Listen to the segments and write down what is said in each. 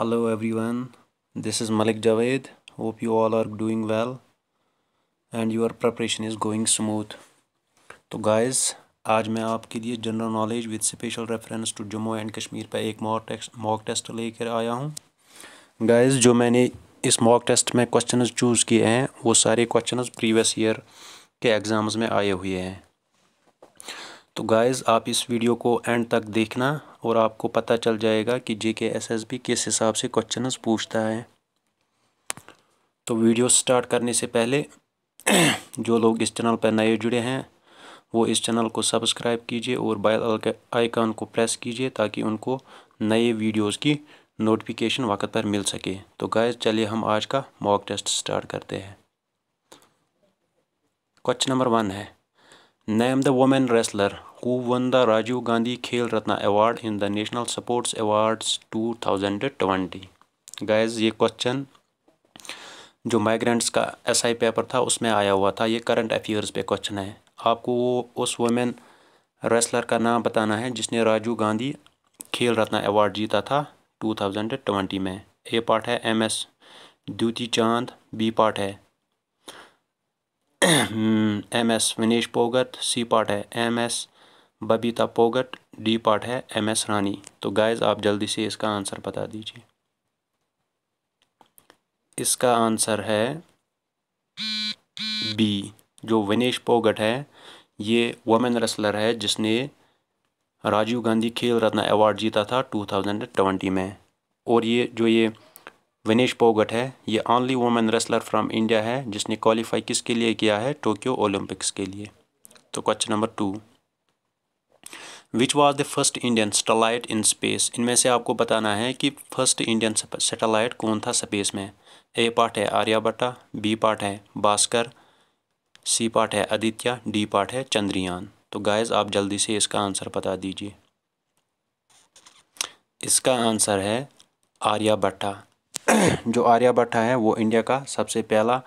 Hello everyone, this is Malik Javed. Hope you all are doing well and your preparation is going smooth. तो guys, आज मैं आपके लिए general knowledge with special reference to Jammu and Kashmir पर एक mock test mock test लेकर आया हूँ गाइस जो मैंने इस मॉक टेस्ट में क्वेश्चन चूज़ किए हैं वो सारे क्वेश्चन प्रीवियस ईयर के एग्ज़ाम्स में आए हुए हैं तो गाइज़ आप इस वीडियो को एंड तक देखना और आपको पता चल जाएगा कि J K S S B किस हिसाब से क्वेश्चन पूछता है तो वीडियो स्टार्ट करने से पहले जो लोग इस चैनल पर नए जुड़े हैं वो इस चैनल को सब्सक्राइब कीजिए और बैल आइकन को प्रेस कीजिए ताकि उनको नए वीडियोस की नोटिफिकेशन वक्त पर मिल सके तो गाइज़ चलिए हम आज का मॉक टेस्ट स्टार्ट करते हैं क्वेश्चन नंबर वन है name the women wrestler who won the Rajiv Gandhi Khel Ratna Award in the National Sports Awards 2020 guys ये क्वेश्चन जो माइग्रेंट्स का एसआई पेपर था उसमें आया हुआ था ये करंट अफेयर्स पे क्वेश्चन है आपको वो उस वुमेन रेसलर का नाम बताना है जिसने राजीव गांधी खेल रत्न अवार्ड जीता था 2020 में ए पार्ट है M S Dutee Chand B part है M S Vinesh Phogat C part है M S Babita Phogat D part है एम एस रानी तो गाइज आप जल्दी से इसका आंसर बता दीजिए इसका आंसर है बी जो विनेश पोगट है ये वुमेन रेसलर है जिसने राजीव गांधी खेल रत्न अवार्ड जीता था 2020 में और ये जो ये विनेश पोगट है ये only women wrestler from India है जिसने क्वालिफाई किसके लिए किया है टोक्यो ओलंपिक्स के लिए तो question number two which was the first Indian satellite in space इनमें से आपको बताना है कि फर्स्ट इंडियन सेटेलाइट कौन था स्पेस में ए पार्ट है आर्याभट्टा बी पार्ट है भास्कर सी पार्ट है आदित्य डी पार्ट है चंद्रयान तो गाइज आप जल्दी से इसका आंसर बता दीजिए इसका आंसर है आर्याभट्टा जो आर्याभट्टा है वो इंडिया का सबसे पहला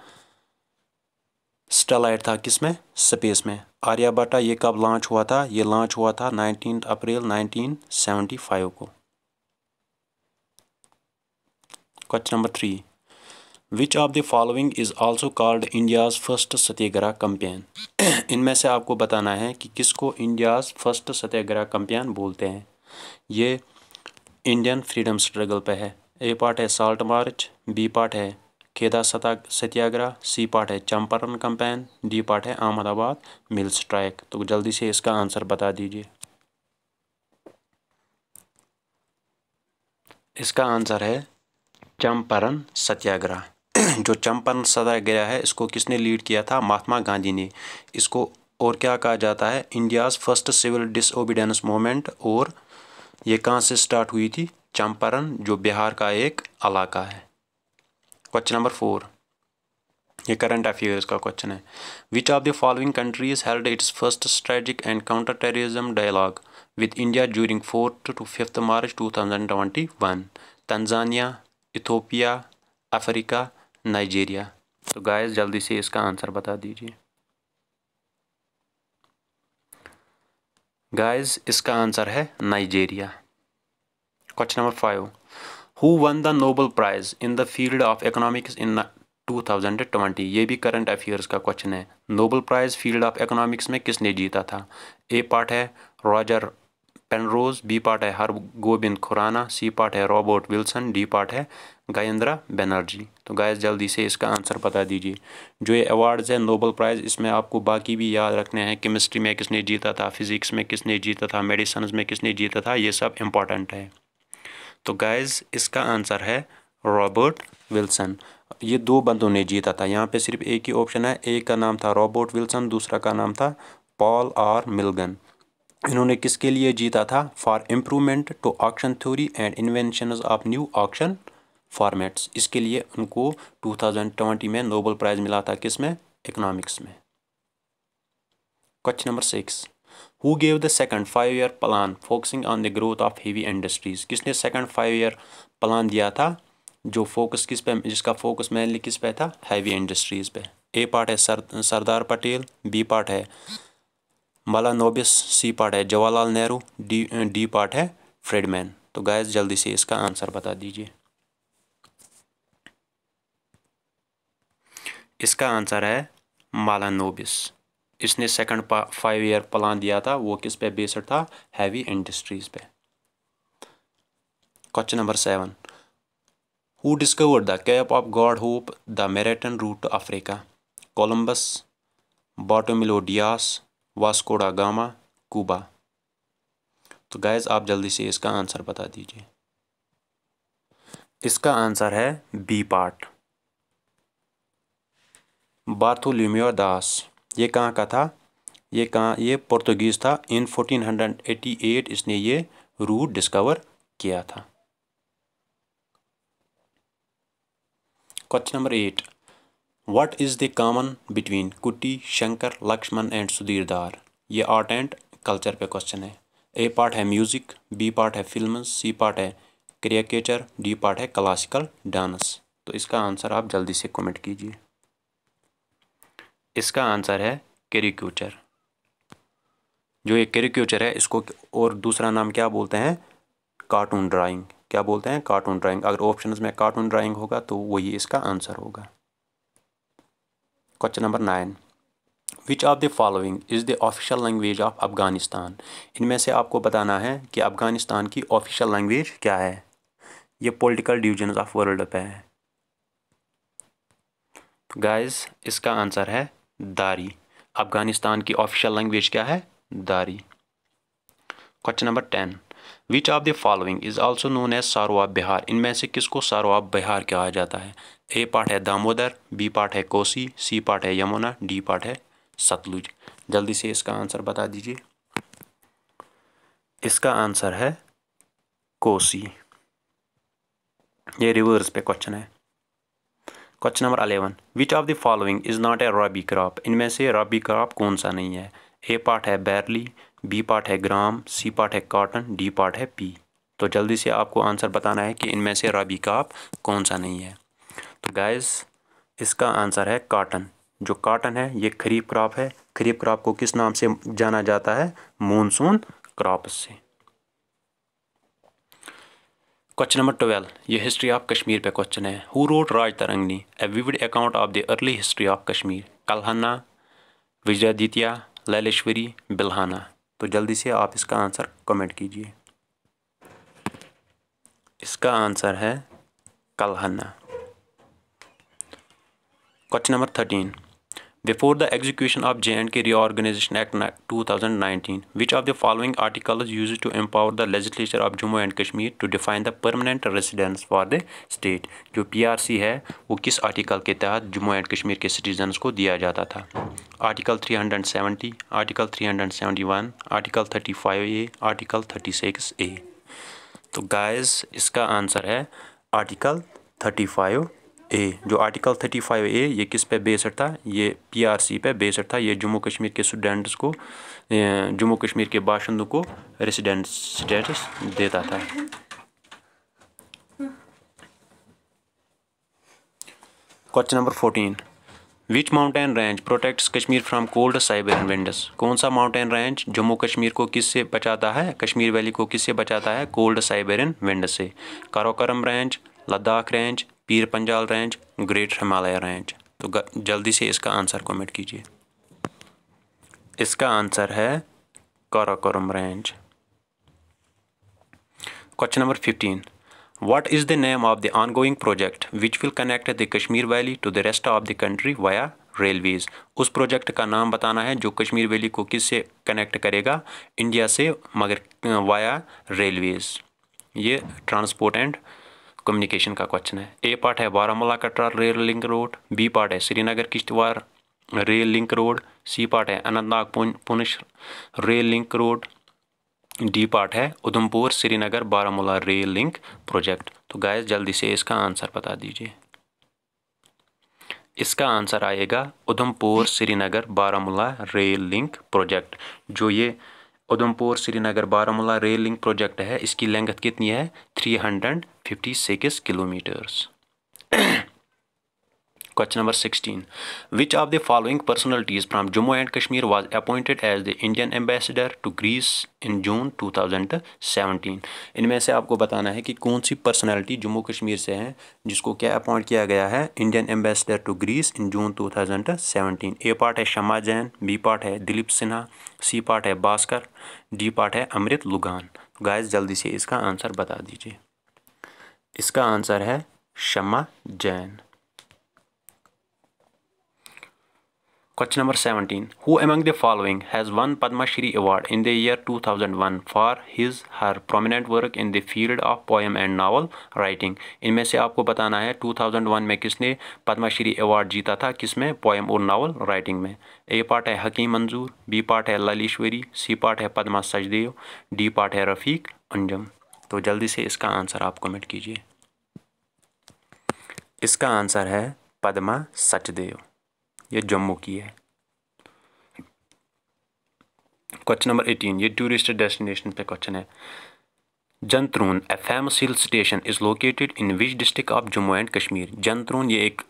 स्टेलाइट था किस में स्पेस में आर्यभट्टा ये कब लॉन्च हुआ था ये लॉन्च हुआ था 19 अप्रैल 1975 को question number three which of the following is also called India's first satyagraha campaign इनमें से आपको बताना है कि किसको इंडियाज़ फर्स्ट सत्याग्रह कंपेन बोलते हैं ये इंडियन फ्रीडम स्ट्रगल पे है ए पार्ट है साल्ट मार्च बी पार्ट है खेदा सत्याग्रह सी पार्ट है चंपारण कंपेन डी पार्ट है अहमदाबाद मिल स्ट्राइक तो जल्दी से इसका आंसर बता दीजिए इसका आंसर है चंपारण सत्याग्रह जो चंपारण सत्याग्रह है इसको किसने लीड किया था महात्मा गांधी ने इसको और क्या कहा जाता है India's first civil disobedience movement और ये कहाँ से स्टार्ट हुई थी चंपारण जो बिहार का एक इलाका है क्वेश्चन नंबर फोर ये करंट अफेयर्स का क्वेश्चन है which of the following countries held its first strategic and counter terrorism dialogue with India during fourth to fifth March two thousand twenty one Tanzania Ethiopia Africa Nigeria तो guys जल्दी से इसका answer बता दीजिए guys इसका answer है Nigeria question number five who won the Nobel prize in the field of economics in 2020 ये भी करंट अफेयर्स का क्वेश्चन है Nobel prize field of economics में किसने जीता था ए पार्ट है रॉजर पेनरोज बी पार्ट है हर गोविंद खुराना सी पार्ट है रॉबर्ट विल्सन डी पार्ट है गायेंद्रा बनर्जी तो गायस जल्दी से इसका आंसर बता दीजिए जो ये अवार्ड्स है नोबल प्राइज़ इसमें आपको बाकी भी याद रखने हैं केमिस्ट्री में किसने जीता था फिज़िक्स में किसने जीता था मेडिसन में किसने जीता था ये सब इंपॉर्टेंट है तो गाइज इसका आंसर है रॉबर्ट विल्सन ये दो बंदों ने जीता था यहाँ पे सिर्फ एक ही ऑप्शन है एक का नाम था रॉबर्ट विल्सन दूसरा का नाम था पॉल आर मिलगन इन्होंने किसके लिए जीता था for improvement to auction theory and invention of new auction formats इसके लिए उनको 2020 में नोबल प्राइज़ मिला था किस में इकोनॉमिक्स में question number six who gave the second five year plan focusing on the growth of heavy industries किसने सेकंड फाइव ईयर प्लान दिया था जो फोकस किस पे जिसका फोकस मेनली किस पे था हैवी इंडस्ट्रीज़ पे ए पार्ट है sir Sardar Patel B part है मला नोबिस सी पार्ट है Jawaharlal Nehru D D part है फ्रेडमैन तो गायस जल्दी से इसका आंसर बता दीजिए इसका आंसर है माला नोबिस इसने सेकंड फाइव ईयर प्लान दिया था वो किस पे बेस्ड था हैवी इंडस्ट्रीज पे question number seven who discovered the cape of good hope the maritime route to Africa Columbus बाटोमिलो डियास वास्कोडा गामा कूबा तो गैज़ आप जल्दी से इसका आंसर बता दीजिए इसका आंसर है बी पार्ट बार्थोल्यूमियो दास ये कहाँ का था ये कहाँ ये पुर्तगीज़ था इन 1488 इसने ये रूट डिस्कवर किया था question number eight what is the common between Kutty Shankar Laxman and Sudhir Dar ये आर्ट एंड कल्चर पे क्वेश्चन है ए पार्ट है म्यूज़िक बी पार्ट है फिल्म सी पार्ट है क्रिकेचर डी पार्ट है क्लासिकल डांस तो इसका आंसर आप जल्दी से कमेंट कीजिए इसका आंसर है कैरिक्यूचर जो ये कैरिक्यूचर है इसको और दूसरा नाम क्या बोलते हैं कार्टून ड्राइंग क्या बोलते हैं कार्टून ड्राइंग अगर ऑप्शन में कार्टून ड्राइंग होगा तो वही इसका आंसर होगा question number nine which of the following is the official language of Afghanistan इनमें से आपको बताना है कि अफ़गानिस्तान की ऑफिशियल लैंग्वेज क्या है ये पोलिटिकल डिवीजन ऑफ वर्ल्ड पे है गाइज इसका आंसर है दारी अफगानिस्तान की ऑफिशियल लैंग्वेज क्या है Dari question number ten which of the following is also known as sorrow of Bihar इनमें से किसको सारोआ बिहार कहा जाता है ए पार्ट है दामोदर बी पार्ट है कोसी सी पार्ट है यमुना डी पार्ट है सतलुज जल्दी से इसका आंसर बता दीजिए इसका आंसर है कोसी ये रिवर्स पे क्वेश्चन है question number eleven which of the following is not a rabi crop इनमें से रबी क्रॉप कौन सा नहीं है ए पार्ट है बैरली बी पार्ट है ग्राम सी पार्ट है कॉटन डी पार्ट है पी तो जल्दी से आपको आंसर बताना है कि इनमें से रबी क्रॉप कौन सा नहीं है तो गाइज इसका आंसर है कॉटन जो कॉटन है ये खरीफ क्रॉप है खरीफ क्रॉप को किस नाम से जाना जाता है मानसून क्रॉप से क्वेश्चन नंबर ट्वेल्व ये हिस्ट्री ऑफ कश्मीर पे क्वेश्चन है who wrote Rajatarangini a vivid account of the early history of Kashmir Kalhana Vijayaditya Lalleshwari Bilhana तो जल्दी से आप इसका आंसर कमेंट कीजिए इसका आंसर है Kalhana question number thirteen before the execution of J&K Reorganization Act 2019, which of the following articles used to empower the legislature of Jammu and Kashmir to define the permanent residence for the state? जो PRC है वो किस article के तहत Jammu and Kashmir के citizens को दिया जाता था Article 370, Article 371, Article 35A, Article 36A. तो guys इसका answer है Article 35 ए जो आर्टिकल 35 ए ये किस पे बेस्ड था ये पीआरसी पे बेस्ड था ये जम्मू कश्मीर के स्टूडेंट्स को जम्मू कश्मीर के बाशिंदों को रेसिडेंट स्टेटस देता था question number fourteen which mountain range protects Kashmir from cold Siberian and winds कौन सा माउंटेन रेंज जम्मू कश्मीर को किससे बचाता है कश्मीर वैली को किससे बचाता है कोल्ड साइबेरियन विंड से कारोकरम range Ladakh range Pir Panjal range great Himalaya range तो जल्दी से इसका आंसर कमेंट कीजिए इसका आंसर है Karakoram range question number fifteen is the name of the ongoing project which will connect the Kashmir valley to the rest of the country via railways उस project का नाम बताना है जो कश्मीर वैली को किस से कनेक्ट करेगा इंडिया से मगर वाया रेलवेज ये ट्रांसपोर्ट एंड कम्युनिकेशन का क्वेश्चन है ए पार्ट है Baramulla Katra rail link road B part है Srinagar Kishtwar rail link road C part है Anantnag Poonch rail link road D part है Udhampur Srinagar Baramulla rail link project तो गाय जल्दी से इसका आंसर बता दीजिए इसका आंसर आएगा Udhampur Srinagar Baramulla rail link project जो ये Udhampur Srinagar Baramulla rail link project है इसकी लेंथ कितनी है 356 kilometres sixteen which 16. The following personalities from Jammu and Kashmir was appointed as the Indian ambassador to Greece in June two thousand 2017? इनमें से आपको बताना है कि कौन सी पर्सनैलिटी जम्मू कश्मीर से है जिसको क्या अपॉइंट किया गया है Indian ambassador to Greece in June 2017. A part है शमा जैन बी पार्ट है दिलीप सिन्हा सी पार्ट है भास्कर डी पार्ट है अमृत लुगान गाइस जल्दी से इसका आंसर बता दीजिए इसका आंसर है Shama Jain Question number 17. Who among the following has won Padma Shri Award in the year 2001 for his her prominent work in the field of poem and novel writing? इनमें से आपको बताना है 2001 में किसने पद्मा श्री अवार्ड जीता था किसमें पोएम और नावल राइटिंग में ए पार्ट है हकीम मंजूर बी पार्ट है ललीश्वरी सी पार्ट है पदमा सजदेव डी पार्ट है रफ़ीक अंजम तो जल्दी से इसका आंसर आप कमेंट कीजिए इसका आंसर है पदमा सचदेव ये जम्मू की है क्वेश्चन नंबर एटीन ये टूरिस्ट डेस्टिनेशन पे क्वेश्चन है जंतरून A famous hill station is located in which district of Jammu and Kashmir जंतरून ये एक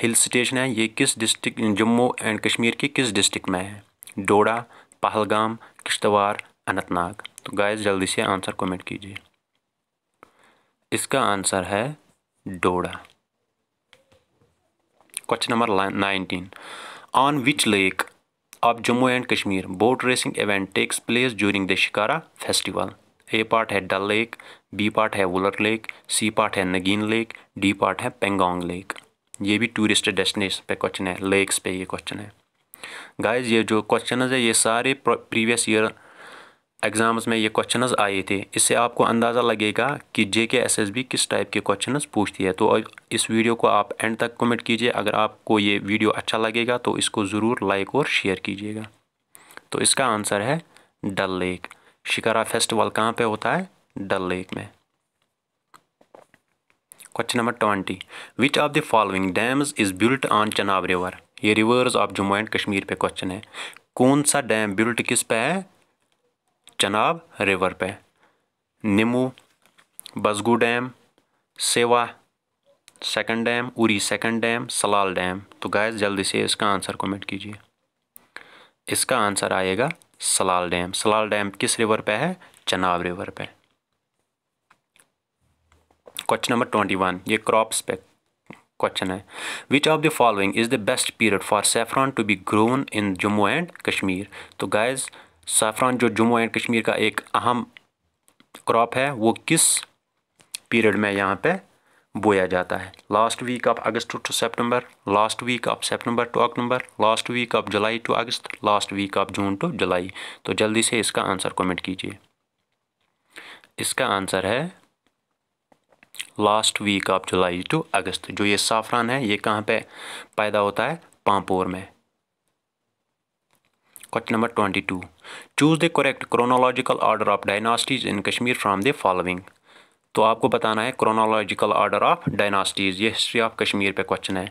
हिल स्टेशन है ये किस डिस्ट्रिक्ट जम्मू एंड कश्मीर के किस डिस्ट्रिक्ट में है डोडा पहलगाम किश्तवाड़ अनंतनाग तो गाइस जल्दी से आंसर कमेंट कीजिए इसका आंसर है Doda question number nineteen on which lake of Jammu and Kashmir boat racing event takes place during the shikara festival A part है डल लेक बी पार्ट है वुलर लेक सी पार्ट है नगीन लेक डी पार्ट है पेंगोंग लेक ये भी टूरिस्ट डेस्टिनेशन पे क्वेश्चन है lakes पे ये क्वेश्चन है गाइज ये जो क्वेश्चन है ये सारे प्रीवियस ईयर एग्ज़ाम्स में ये क्वेश्चनस आए थे इससे आपको अंदाज़ा लगेगा कि J K S S B किस टाइप के क्वेश्चनस पूछती है तो इस वीडियो को आप एंड तक कमेंट कीजिए अगर आपको ये वीडियो अच्छा लगेगा तो इसको ज़रूर लाइक और शेयर कीजिएगा तो इसका आंसर है डल लेक शिकारा फेस्टिवल कहाँ पे होता है डल लेक में question number twenty which of the following dams is built on Chenab river ये rivers of Jammu and Kashmir पे क्वेश्चन है कौन सा डैम बिल्ट किस पे है चनाब रिवर पे Nimoo Bazgo dam Sewa second dam Uri second dam Salal dam तो गैस जल्दी से इसका आंसर कमेंट कीजिए इसका आंसर आएगा सलाल डैम सलाल डैम किस रिवर पे है चनाब रिवर पे क्वेश्चन नंबर ट्वेंटी वन ये क्रॉप्स पे क्वेश्चन है which of the following is the best period for saffron to be grown in Jammu and Kashmir तो गाइज साफ़रान जो जम्मू एंड कश्मीर का एक अहम क्रॉप है वो किस पीरियड में यहाँ पे बोया जाता है last week of August to September last week of September to October last week of July to August last week of June to July तो जल्दी से इसका आंसर कमेंट कीजिए इसका आंसर है last week of July to August जो ये Safran है ये कहाँ पे पैदा होता है पांपोर में Question number 22. Choose the correct chronological order of dynasties in Kashmir from the following. तो आपको बताना है क्रोनोलॉजिकल ऑर्डर ऑफ डायनास्टीज़ ये हिस्ट्री ऑफ कश्मीर पे क्वेश्चन है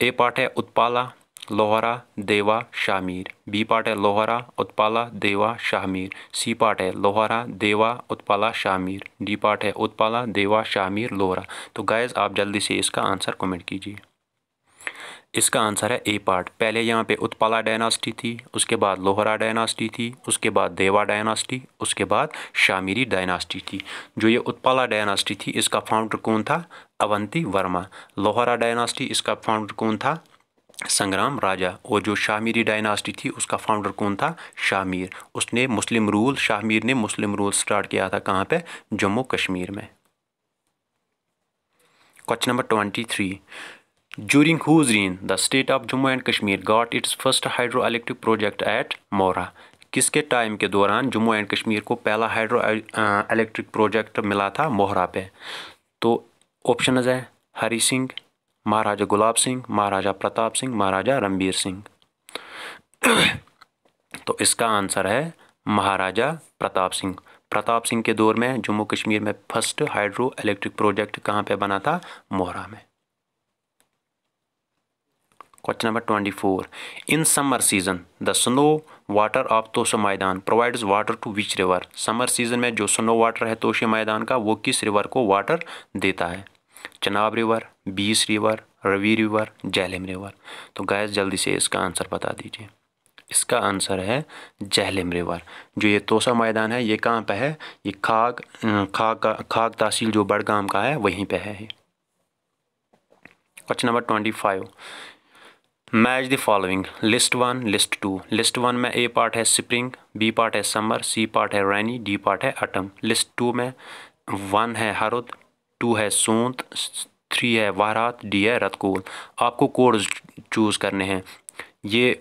ए पार्ट है उत्पाला लोहरा देवा शामीर बी पार्ट है लोहरा उत्पाला देवा शामीर सी पार्ट है लोहरा देवा उत्पाला शामीर डी पार्ट है उत्पाला देवा शामीर लोहरा तो गाइज आप जल्दी से इसका आंसर कमेंट कीजिए इसका आंसर है ए पार्ट पहले यहाँ पे उत्पाला डायनास्टी थी उसके बाद लोहरा डायनास्टी थी उसके बाद देवा डायनास्टी उसके बाद शामीरी डायनास्टी थी जो ये उत्पाला डायनास्टी थी इसका फाउंडर कौन था अवंती वर्मा लोहरा डायनास्टी इसका फाउंडर कौन था संग्राम राजा और जो शामीरी डायनास्टी थी उसका फाउंडर कौन था शामीर उसने मुस्लिम रूल शामीर ने मुस्लिम रूल स्टार्ट किया था कहाँ पर जम्मू कश्मीर में question number twenty three during whose reign the state of Jammu and Kashmir got its first hydroelectric project at Mora. किसके टाइम के दौरान जम्मू एंड कश्मीर को पहला हाइड्रो इलेक्ट्रिक प्रोजेक्ट मिला था मोहरा पे तो ऑप्शन है हरी सिंह महाराजा गुलाब सिंह महाराजा प्रताप सिंह महाराजा रणबीर सिंह तो इसका आंसर है महाराजा प्रताप सिंह प्रताप सिंह के दौर में जम्मू कश्मीर में फर्स्ट हाइड्रो इलेक्ट्रिक प्रोजेक्ट कहाँ पे बना था मोहरा में question number twenty four in summer season the snow water of Tosha Maidan provides water to which river summer season में जो स्नो वाटर है तोशो मैदान का वो किस रिवर को वाटर देता है Chenab river Beas river Ravi river Jhelum river तो गैस जल्दी से इसका आंसर बता दीजिए इसका आंसर है जहलम रिवर जो ये तोसा मैदान है ये कहाँ पर है ये खाग अं, खाग खाग तहसील जो बड़गाम का है वहीं पर है question number twenty five match the following list one list two list one में ए पार्ट है स्प्रिंग बी पार्ट है समर सी पार्ट है रैनी डी पार्ट है अटम लिस्ट टू में वन है हरुद टू है सूंत थ्री है वारात डी है रतकूल आपको कोड चूज़ करने हैं ये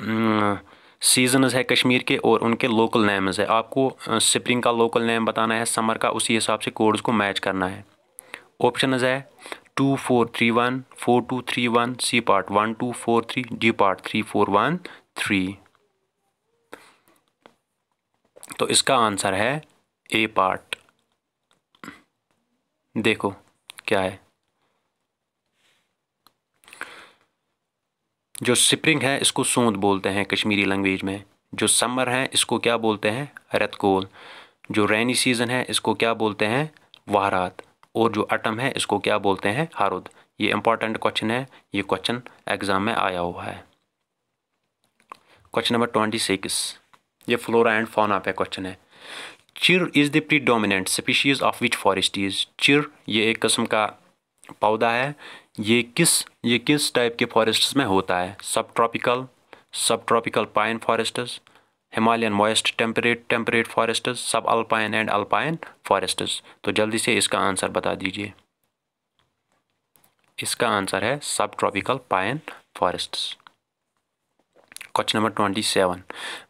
सीजनस mm, है कश्मीर के और उनके लोकल नेम्स है आपको स्प्रिंग का लोकल नेम बताना है समर का उसी हिसाब से कोड्स को मैच करना है ऑप्शनज है two four three one four two three one C part one two four three D part three four one three तो इसका आंसर है ए पार्ट देखो क्या है जो स्प्रिंग है इसको सूंद बोलते हैं कश्मीरी लैंग्वेज में जो समर है इसको क्या बोलते हैं रतकोल जो रेनी सीज़न है इसको क्या बोलते हैं वारात और जो अटम है इसको क्या बोलते हैं हारुद ये इंपॉर्टेंट क्वेश्चन है ये क्वेश्चन एग्ज़ाम में आया हुआ है क्वेश्चन नंबर ट्वेंटी सिक्स ये फ्लोरा एंड फोना पे क्वेश्चन है chir is the predominant species of which forest is chir ये एक किस्म का पौधा है ये किस ये किस टाइप के फॉरेस्ट में होता है subtropical subtropical pine forest Himalayan moist temperate temperate forest subalpine and alpine forest तो जल्दी से इसका आंसर बता दीजिए इसका आंसर है subtropical pine forest question number twenty seven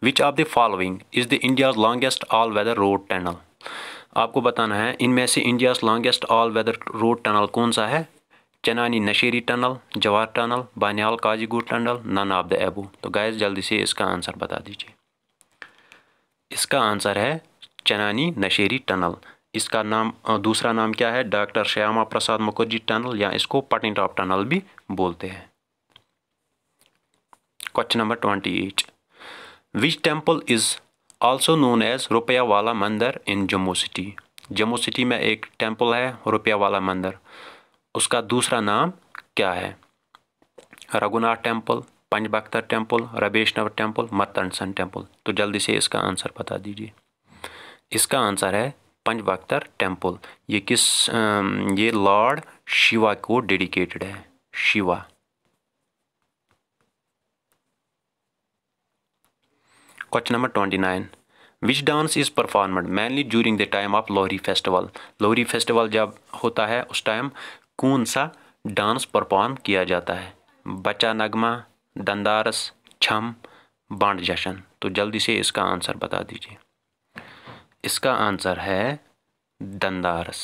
which of the following is the India's longest all weather road tunnel आपको बताना है इनमें से India's longest all weather road tunnel कौन सा है Chenani Nashri tunnel Jawahar tunnel Banihal Qazigund tunnel none of the above तो guys जल्दी से इसका आंसर बता दीजिए इसका आंसर है चनानी नशेरी टनल इसका नाम दूसरा नाम क्या है डॉक्टर श्यामा प्रसाद मुखर्जी टनल या इसको पटनी टॉप टनल भी बोलते हैं question number twenty eight which temple is also known as रुपया वाला मंदिर in Jammu city Jammu city में एक टेम्पल है रुपया वाला मंदिर उसका दूसरा नाम क्या है Raghunath temple Panj Bakhtar temple Ranbireshwar temple मत्तनसन टेम्पल तो जल्दी से इसका आंसर बता दीजिए इसका आंसर है पंज बख्तर टेम्पल ये किस ये लॉर्ड शिवा को डेडिकेटेड है Shiva question number twenty nine which dance is performed mainly during the time of Lohri festival Lohri festival जब होता है उस टाइम कौन सा डांस परफॉर्म किया जाता है बचा नगमा दंदारस छम बांड जशन तो जल्दी से इसका आंसर बता दीजिए इसका आंसर है दंदारस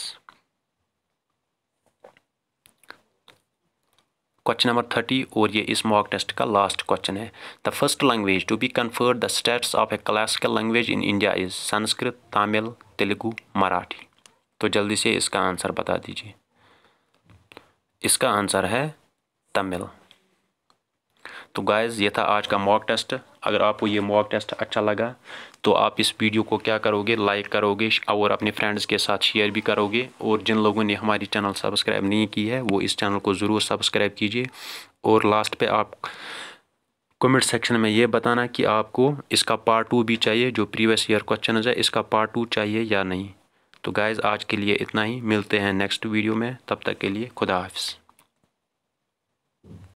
क्वेश्चन नंबर थर्टी और ये इस मॉक टेस्ट का लास्ट क्वेश्चन है the first language to be conferred the status of a classical language in India is Sanskrit Tamil Telugu Marathi तो जल्दी से इसका आंसर बता दीजिए इसका आंसर है तमिल तो गाइज़ ये था आज का मॉक टेस्ट अगर आपको ये मॉक टेस्ट अच्छा लगा तो आप इस वीडियो को क्या करोगे लाइक करोगे और अपने फ्रेंड्स के साथ शेयर भी करोगे और जिन लोगों ने हमारी चैनल सब्सक्राइब नहीं की है वो इस चैनल को ज़रूर सब्सक्राइब कीजिए और लास्ट पे आप कमेंट सेक्शन में ये बताना कि आपको इसका पार्ट टू भी चाहिए जो प्रीवियस ईयर क्वेश्चन है इसका पार्ट टू चाहिए या नहीं तो गाइज़ आज के लिए इतना ही मिलते हैं नेक्स्ट वीडियो में तब तक के लिए खुदा हाफिज़